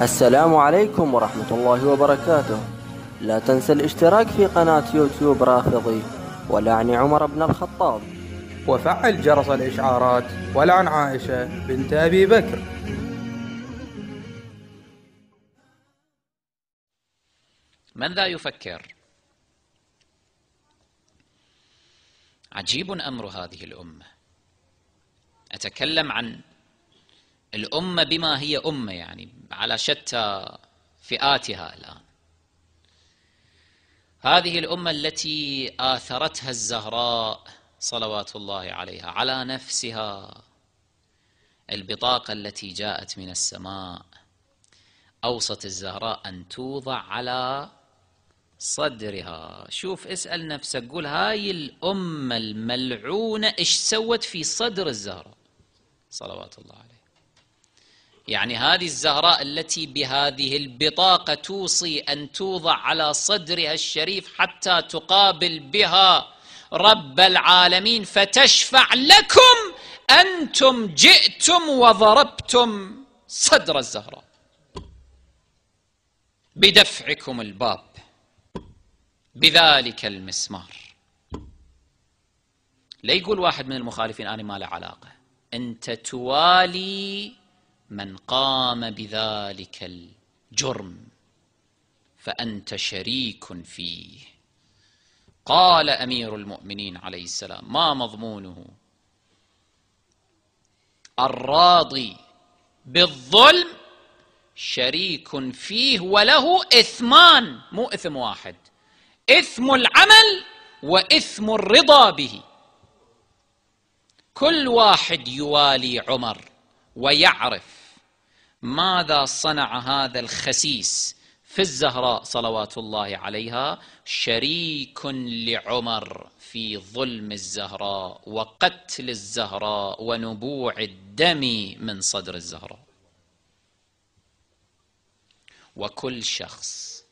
السلام عليكم ورحمة الله وبركاته لا تنسى الاشتراك في قناة يوتيوب رافضي ولعن عمر بن الخطاب وفعل جرس الإشعارات ولعن عائشة بنت أبي بكر من ذا يفكر؟ عجيب أمر هذه الأمة أتكلم عن الأمة بما هي أمة يعني على شتى فئاتها الآن هذه الأمة التي آثرتها الزهراء صلوات الله عليها على نفسها البطاقة التي جاءت من السماء أوصت الزهراء أن توضع على صدرها شوف اسأل نفسك قول هاي الأمة الملعونة إيش سوت في صدر الزهراء صلوات الله عليها يعني هذه الزهراء التي بهذه البطاقة توصي أن توضع على صدرها الشريف حتى تقابل بها رب العالمين فتشفع لكم أنتم جئتم وضربتم صدر الزهراء بدفعكم الباب بذلك المسمار لا يقول واحد من المخالفين أنا ما له علاقة أنت توالي من قام بذلك الجرم فأنت شريك فيه قال أمير المؤمنين عليه السلام ما مضمونه الراضي بالظلم شريك فيه وله إثمان مو إثم واحد إثم العمل وإثم الرضا به كل واحد يوالي عمر ويعرف ماذا صنع هذا الخسيس في الزهراء صلوات الله عليها شريك لعمر في ظلم الزهراء وقتل الزهراء ونبوع الدم من صدر الزهراء وكل شخص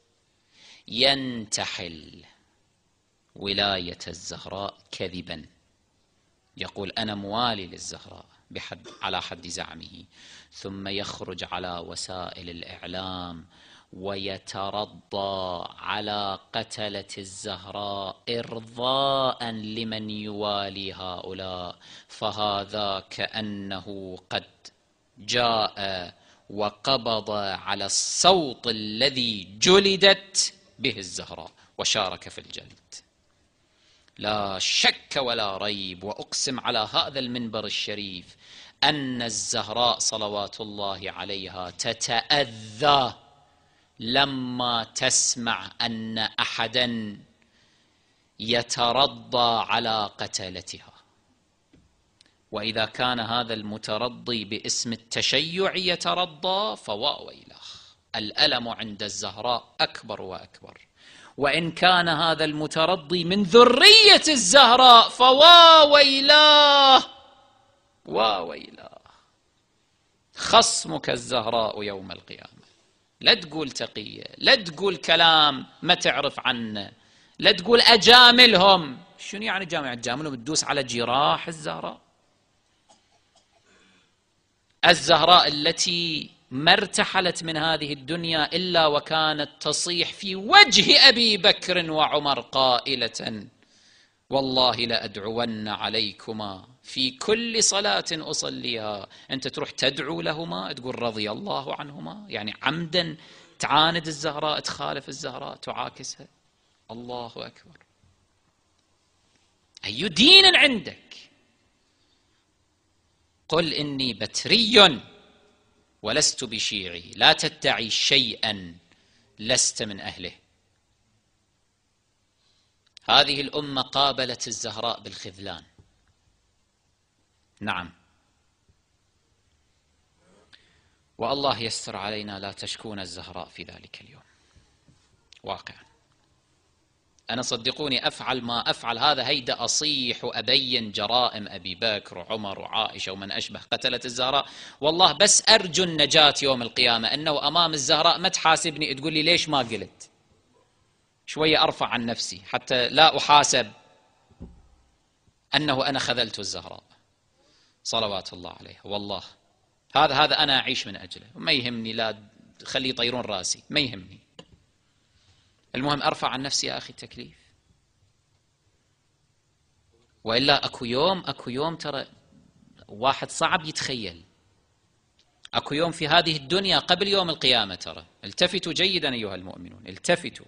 ينتحل ولايه الزهراء كذبا يقول انا موالي للزهراء بحد على حد زعمه ثم يخرج على وسائل الإعلام ويترضى على قتلة الزهراء إرضاء لمن يوالي هؤلاء فهذا كأنه قد جاء وقبض على الصوت الذي جلدت به الزهراء وشارك في الجلد لا شك ولا ريب وأقسم على هذا المنبر الشريف أن الزهراء صلوات الله عليها تتأذى لما تسمع أن أحدا يترضى على قتلتها وإذا كان هذا المترضي باسم التشيع يترضى فواويله الألم عند الزهراء أكبر وأكبر وإن كان هذا المترضي من ذرية الزهراء ويلاه واويلا خصمك الزهراء يوم القيامة لا تقول تقية لا تقول كلام ما تعرف عنه لا تقول أجاملهم شنو يعني جامع تجاملهم تدوس على جراح الزهراء الزهراء التي ما ارتحلت من هذه الدنيا إلا وكانت تصيح في وجه أبي بكر وعمر قائلة والله لأدعون عليكما في كل صلاة أصليها أنت تروح تدعو لهما تقول رضي الله عنهما يعني عمدا تعاند الزهراء تخالف الزهراء تعاكسها الله أكبر أي دين عندك قل إني بتري ولست بشيعي لا تدعي شيئا لست من أهله هذه الأمة قابلت الزهراء بالخذلان نعم والله يستر علينا لا تشكون الزهراء في ذلك اليوم واقعا أنا صدقوني أفعل ما أفعل هذا هيدا أصيح وأبين جرائم أبي بكر وعمر وعائشة ومن أشبه قتلت الزهراء والله بس أرجو النجاة يوم القيامة أنه أمام الزهراء ما تحاسبني تقول لي ليش ما قلت شوية أرفع عن نفسي حتى لا أحاسب أنه أنا خذلت الزهراء صلوات الله عليه والله هذا هذا أنا أعيش من أجله ما يهمني لا خلي يطيرون راسي ما يهمني المهم أرفع عن نفسي يا أخي التكليف وإلا أكو يوم أكو يوم ترى واحد صعب يتخيل اكو يوم في هذه الدنيا قبل يوم القيامه ترى التفتوا جيدا ايها المؤمنون التفتوا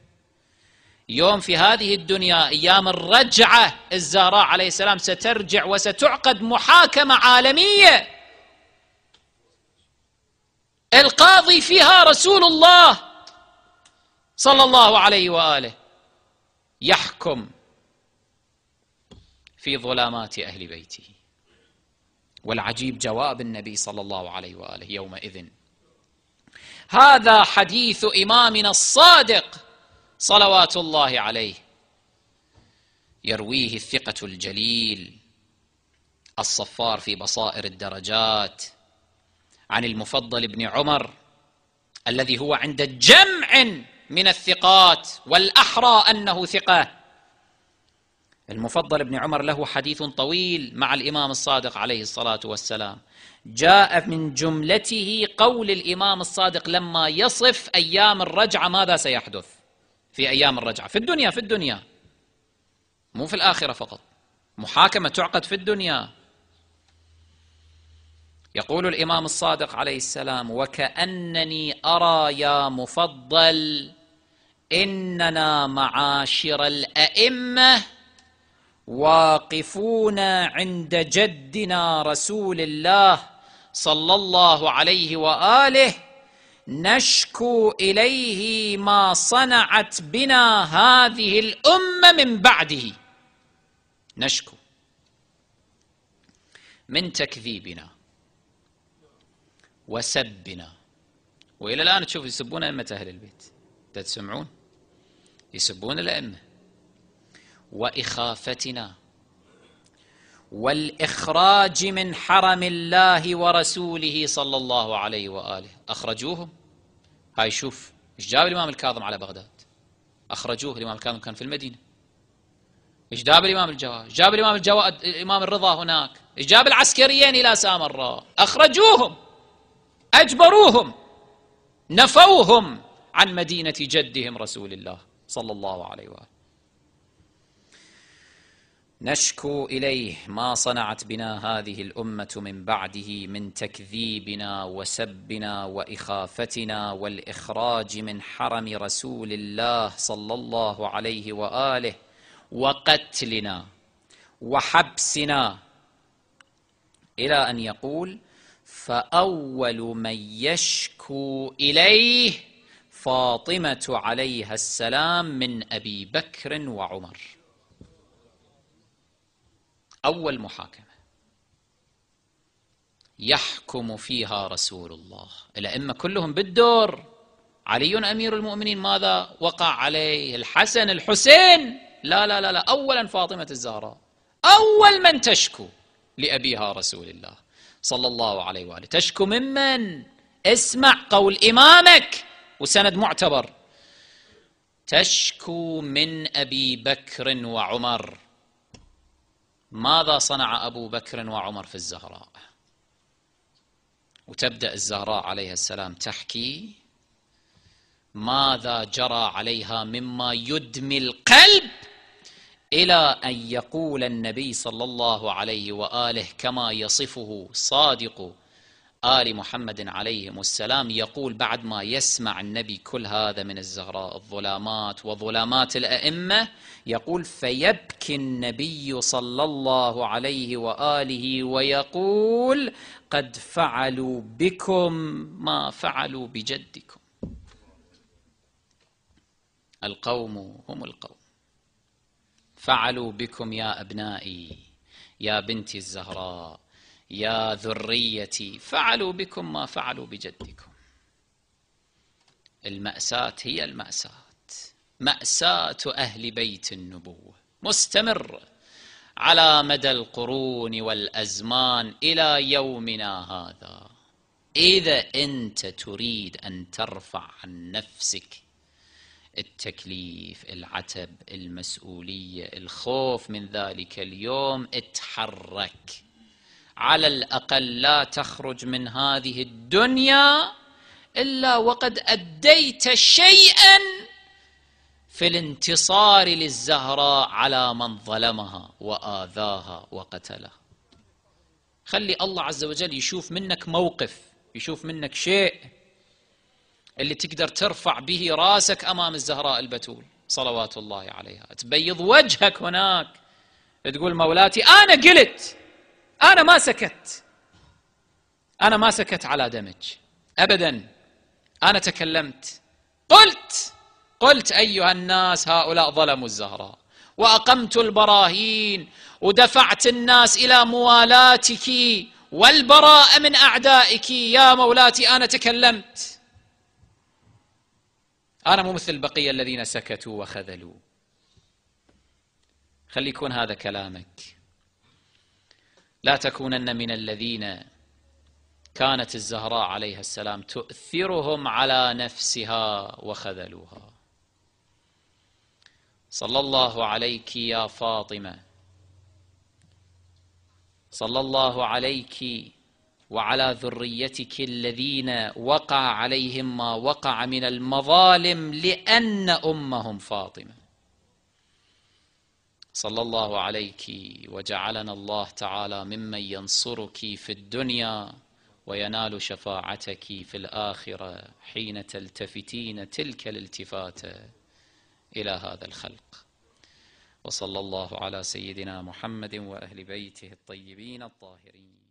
يوم في هذه الدنيا ايام الرجعه الزهراء عليه السلام سترجع وستعقد محاكمه عالميه القاضي فيها رسول الله صلى الله عليه واله يحكم في ظلامات اهل بيته والعجيب جواب النبي صلى الله عليه واله يومئذ هذا حديث امامنا الصادق صلوات الله عليه يرويه الثقة الجليل الصفار في بصائر الدرجات عن المفضل بن عمر الذي هو عند جمع من الثقات والأحرى أنه ثقة المفضل بن عمر له حديث طويل مع الإمام الصادق عليه الصلاة والسلام جاء من جملته قول الإمام الصادق لما يصف أيام الرجعة ماذا سيحدث في أيام الرجعة في الدنيا في الدنيا مو في الآخرة فقط محاكمة تعقد في الدنيا يقول الإمام الصادق عليه السلام وكأنني أرى يا مفضل إننا معاشر الأئمة واقفون عند جدنا رسول الله صلى الله عليه وآله نشكو اليه ما صنعت بنا هذه الامه من بعده نشكو من تكذيبنا وسبنا والى الان تشوف يسبون ائمه اهل البيت تسمعون يسبون الائمه واخافتنا والإخراج من حرم الله ورسوله صلى الله عليه وآله أخرجوهم هاي شوف إيش جاب الإمام الكاظم على بغداد أخرجوه الإمام الكاظم كان في المدينة إيش جاب الإمام الجواد إيش جاب الإمام الجواد الإمام الرضا هناك إيش جاب العسكريين إلى سامراء أخرجوهم أجبروهم نفوهم عن مدينة جدهم رسول الله صلى الله عليه وآله نشكو اليه ما صنعت بنا هذه الامه من بعده من تكذيبنا وسبنا واخافتنا والاخراج من حرم رسول الله صلى الله عليه واله وقتلنا وحبسنا الى ان يقول فاول من يشكو اليه فاطمه عليها السلام من ابي بكر وعمر أول محاكمة يحكم فيها رسول الله الأئمة كلهم بالدور علي أمير المؤمنين ماذا وقع عليه الحسن الحسين لا لا لا, لا. أولا فاطمة الزهراء أول من تشكو لأبيها رسول الله صلى الله عليه وآله تشكو ممن اسمع قول إمامك وسند معتبر تشكو من أبي بكر وعمر ماذا صنع أبو بكر وعمر في الزهراء وتبدأ الزهراء عليها السلام تحكي ماذا جرى عليها مما يدمي القلب إلى أن يقول النبي صلى الله عليه وآله كما يصفه صادق آل محمد عليهم السلام يقول بعد ما يسمع النبي كل هذا من الزهراء الظلامات وظلامات الأئمة يقول فيبكي النبي صلى الله عليه وآله ويقول قد فعلوا بكم ما فعلوا بجدكم القوم هم القوم فعلوا بكم يا أبنائي يا بنتي الزهراء يا ذريتي فعلوا بكم ما فعلوا بجدكم المأساة هي المأساة مأساة أهل بيت النبوة مستمرة على مدى القرون والأزمان إلى يومنا هذا إذا أنت تريد أن ترفع عن نفسك التكليف العتب المسؤولية الخوف من ذلك اليوم اتحرك على الأقل لا تخرج من هذه الدنيا إلا وقد أديت شيئا في الانتصار للزهراء على من ظلمها وآذاها وقتلها خلي الله عز وجل يشوف منك موقف يشوف منك شيء اللي تقدر ترفع به راسك أمام الزهراء البتول صلوات الله عليها تبيض وجهك هناك تقول مولاتي أنا قلت أنا ما سكت أنا ما سكت على دمج أبدا أنا تكلمت قلت قلت أيها الناس هؤلاء ظلموا الزهراء وأقمت البراهين ودفعت الناس إلى موالاتك والبراء من أعدائك يا مولاتي أنا تكلمت أنا مو مثل البقية الذين سكتوا وخذلوا خلي يكون هذا كلامك لا تكونن من الذين كانت الزهراء عليها السلام تؤثرهم على نفسها وخذلوها صلى الله عليك يا فاطمة صلى الله عليك وعلى ذريتك الذين وقع عليهم ما وقع من المظالم لأن أمهم فاطمة صلى الله عليك وجعلنا الله تعالى ممن ينصرك في الدنيا وينال شفاعتك في الآخرة حين تلتفتين تلك الالتفاتة إلى هذا الخلق وصلى الله على سيدنا محمد وأهل بيته الطيبين الطاهرين